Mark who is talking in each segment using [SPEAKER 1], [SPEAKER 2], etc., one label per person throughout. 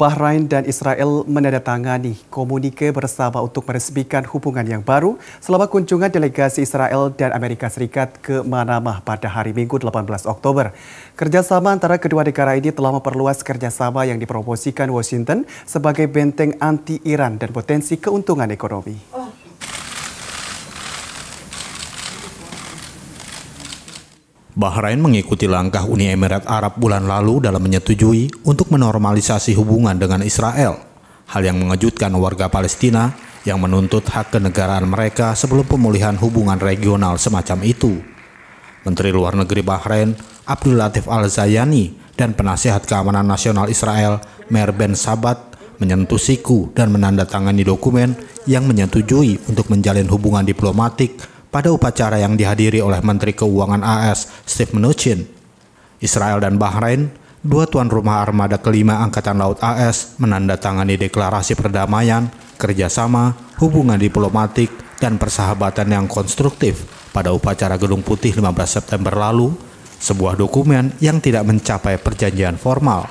[SPEAKER 1] Bahrain dan Israel menandatangani komunike bersama untuk meresmikan hubungan yang baru selama kunjungan delegasi Israel dan Amerika Serikat ke Manama pada hari Minggu 18 Oktober. Kerjasama antara kedua negara ini telah memperluas kerjasama yang dipromosikan Washington sebagai benteng anti-Iran dan potensi keuntungan ekonomi.
[SPEAKER 2] Bahrain mengikuti langkah Uni Emirat Arab bulan lalu dalam menyetujui untuk menormalisasi hubungan dengan Israel. Hal yang mengejutkan warga Palestina yang menuntut hak kenegaraan mereka sebelum pemulihan hubungan regional semacam itu. Menteri Luar Negeri Bahrain Abdul Latif Al-Zayani dan penasehat keamanan nasional Israel Mer Ben Sabat menyentuh siku dan menandatangani dokumen yang menyetujui untuk menjalin hubungan diplomatik pada upacara yang dihadiri oleh Menteri Keuangan AS Steve Mnuchin. Israel dan Bahrain, dua tuan rumah armada kelima Angkatan Laut AS menandatangani deklarasi perdamaian, kerjasama, hubungan diplomatik, dan persahabatan yang konstruktif pada upacara Gedung Putih 15 September lalu, sebuah dokumen yang tidak mencapai perjanjian formal.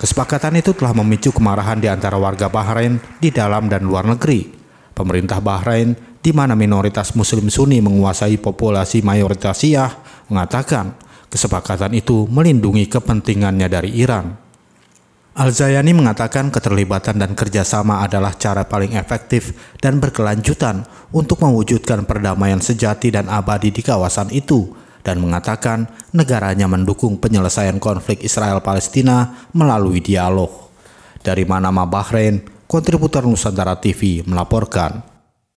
[SPEAKER 2] Kesepakatan itu telah memicu kemarahan di antara warga Bahrain di dalam dan luar negeri. Pemerintah Bahrain di mana minoritas Muslim Sunni menguasai populasi mayoritas Syiah, mengatakan kesepakatan itu melindungi kepentingannya dari Iran. Al-Zayani mengatakan keterlibatan dan kerjasama adalah cara paling efektif dan berkelanjutan untuk mewujudkan perdamaian sejati dan abadi di kawasan itu dan mengatakan negaranya mendukung penyelesaian konflik Israel-Palestina melalui dialog. Dari Manama, Bahrain, kontributor Nusantara TV melaporkan.